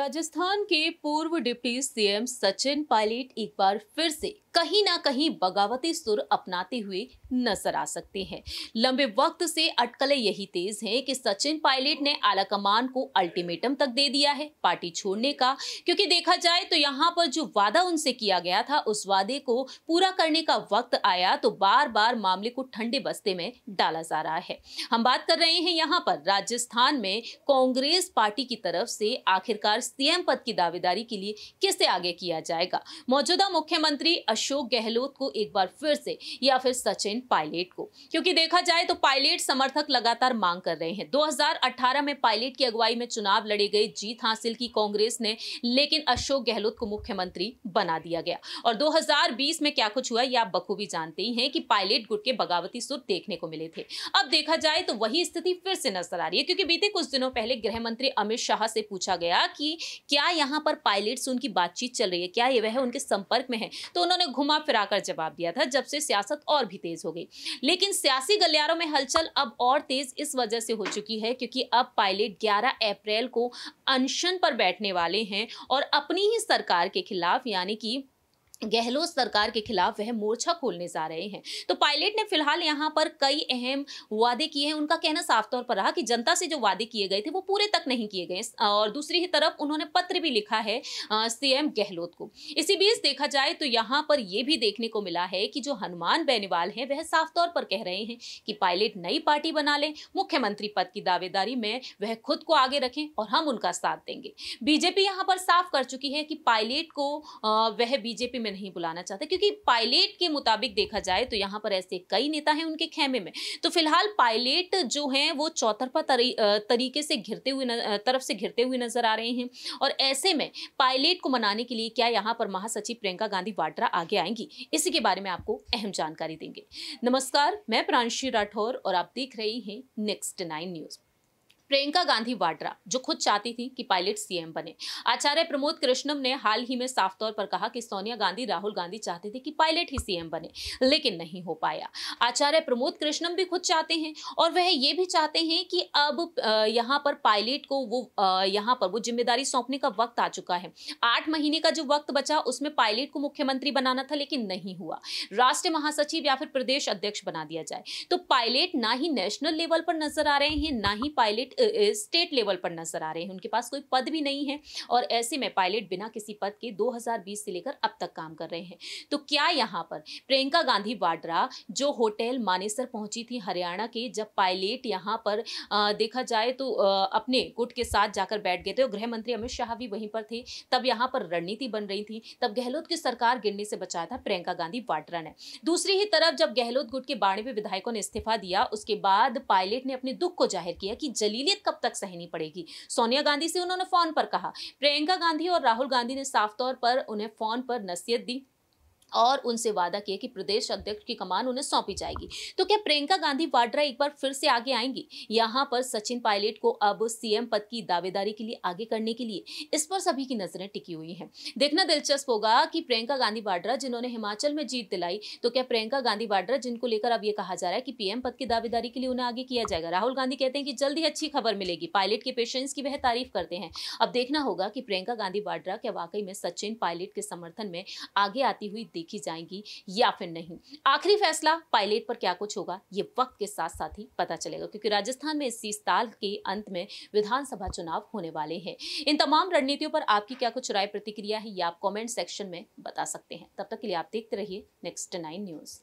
राजस्थान के पूर्व deputy CM Sachin pilot एक बार फिर से कहीं ना कहीं बगावती सुर अपनाते हुए नजर आ सकते हैं लंबे वक्त से अटकलें यही तेज हैं कि सचिन पायलट ने आलाकमान को अल्टीमेटम तक दे दिया है पार्टी छोड़ने का क्योंकि देखा जाए तो यहाँ पर जो वादा उनसे किया गया था उस वादे को पूरा करने का वक्त आया तो बार बार मामले को ठंडे बस्ते में डाला जा रहा है हम बात कर रहे हैं यहाँ पर राजस्थान में कांग्रेस पार्टी की तरफ से आखिरकार सीएम पद की दावेदारी के लिए किसे आगे किया जाएगा मौजूदा मुख्यमंत्री अशोक गहलोत को एक बार फिर से या फिर सचिन पायलट को क्योंकि देखा जाए तो पायलट समर्थक लगातार मांग कर रहे हैं 2018 में पायलट की अगुवाई में चुनाव लड़े गए जीत हासिल की कांग्रेस ने लेकिन अशोक गहलोत को मुख्यमंत्री बना दिया गया और दो में क्या कुछ हुआ ये आप बखूबी जानते ही है कि पायलट गुट के बगावती सुर देखने को मिले थे अब देखा जाए तो वही स्थिति फिर से नजर आ रही है क्योंकि बीते कुछ दिनों पहले गृह मंत्री अमित शाह से पूछा गया कि क्या यहां पर पायलट से उनकी बातचीत चल रही है क्या ये वह उनके संपर्क में है तो उन्होंने घुमा फिरा कर जवाब दिया था जब से सियासत और भी तेज हो गई लेकिन सियासी गलियारों में हलचल अब और तेज इस वजह से हो चुकी है क्योंकि अब पायलट 11 अप्रैल को अनशन पर बैठने वाले हैं और अपनी ही सरकार के खिलाफ यानी कि गहलोत सरकार के खिलाफ वह मोर्चा खोलने जा रहे हैं तो पायलट ने फिलहाल यहाँ पर कई अहम वादे किए हैं उनका कहना साफ तौर पर रहा कि जनता से जो वादे किए गए थे वो पूरे तक नहीं किए गए और दूसरी ही तरफ उन्होंने पत्र भी लिखा है सीएम गहलोत को इसी बीच देखा जाए तो यहाँ पर यह भी देखने को मिला है कि जो हनुमान बेनीवाल है वह साफ तौर पर कह रहे हैं कि पायलट नई पार्टी बना लें मुख्यमंत्री पद की दावेदारी में वह खुद को आगे रखें और हम उनका साथ देंगे बीजेपी यहाँ पर साफ कर चुकी है कि पायलट को वह बीजेपी में में नहीं बुलाना चाहते क्योंकि पायलट के मुताबिक देखा जाए तो यहाँ पर ऐसे कई नेता हैं उनके खेमे में तो फिलहाल पायलट जो हैं वो चौतरफा तरी, तरीके से घिरते हुए तरफ से घिरते हुए नजर आ रहे हैं और ऐसे में पायलट को मनाने के लिए क्या यहाँ पर महासचिव प्रियंका गांधी वाड्रा आगे आएंगी इसी के बारे में आपको अहम जानकारी देंगे नमस्कार मैं प्रांशी राठौर और आप देख रहे हैं next nine news Priyanka Gandhi Vadra जो खुद चाहती थी कि पायलट सीएम बने आचार्य प्रमोद कृष्णम ने हाल ही में साफ तौर पर कहा कि सोनिया गांधी राहुल गांधी चाहते थे कि पायलट ही सीएम बने लेकिन नहीं हो पाया आचार्य प्रमोद कृष्णम भी खुद चाहते हैं और वह ये भी चाहते हैं कि अब यहाँ पर पायलट को वो यहाँ पर वो जिम्मेदारी सौंपने का वक्त आ चुका है आठ महीने का जो वक्त बचा उसमें पायलट को मुख्यमंत्री बनाना था लेकिन नहीं हुआ राष्ट्रीय महासचिव या फिर प्रदेश अध्यक्ष बना दिया जाए तो पायलट ना ही नेशनल लेवल पर नजर आ रहे हैं ना ही पायलट स्टेट लेवल पर नजर आ रहे हैं उनके पास कोई पद भी नहीं है और ऐसे में पायलट बिना किसी पद के 2020 से लेकर अब तक काम कर रहे हैं तो क्या यहाँ पर प्रियंका गांधी वाड्रा जो होटल मानेसर पहुंची थी हरियाणा के जब पायलट यहाँ पर देखा जाए तो अपने गुट के साथ जाकर बैठ गए थे और गृह मंत्री अमित शाह भी वहीं पर थे तब यहाँ पर रणनीति बन रही थी तब गहलोत की सरकार गिरने से बचाया था प्रियंका गांधी वाड्रा ने दूसरी ही तरफ जब गहलोत गुट के बाणवे विधायकों ने इस्तीफा दिया उसके बाद पायलट ने अपने दुख को जाहिर किया कि जलील अक्सरियत कब तक सहनी पड़ेगी सोनिया गांधी से उन्होंने फोन पर कहा प्रियंका गांधी और राहुल गांधी ने साफ तौर पर उन्हें फोन पर नसीहत दी और उनसे वादा किया कि प्रदेश अध्यक्ष की कमान उन्हें सौंपी जाएगी तो क्या प्रियंका गांधी वाड्रा एक बार फिर से आगे आएंगी यहाँ पर सचिन पायलट को अब सीएम पद की दावेदारी के लिए आगे करने के लिए इस पर सभी की नजरें टिकी हुई हैं देखना दिलचस्प होगा कि प्रियंका गांधी वाड्रा जिन्होंने हिमाचल में जीत दिलाई तो क्या प्रियंका गांधी वाड्रा जिनको लेकर अब यह कहा जा रहा है कि पीएम पद की दावेदारी के लिए उन्हें आगे किया जाएगा राहुल गांधी कहते हैं कि जल्द ही अच्छी खबर मिलेगी पायलट के पेशेंस की वह तारीफ करते हैं अब देखना होगा कि प्रियंका गांधी वाड्रा क्या वाकई में सचिन पायलट के समर्थन में आगे आती हुई देखी जाएंगी या फिर नहीं आखिरी फैसला पायलट पर क्या कुछ होगा ये वक्त के साथ साथ ही पता चलेगा क्योंकि राजस्थान में इस साल के अंत में विधानसभा चुनाव होने वाले हैं इन तमाम रणनीतियों पर आपकी क्या कुछ राय प्रतिक्रिया है ये आप कॉमेंट सेक्शन में बता सकते हैं तब तक के लिए आप देखते रहिए नेक्स्ट नाइन न्यूज़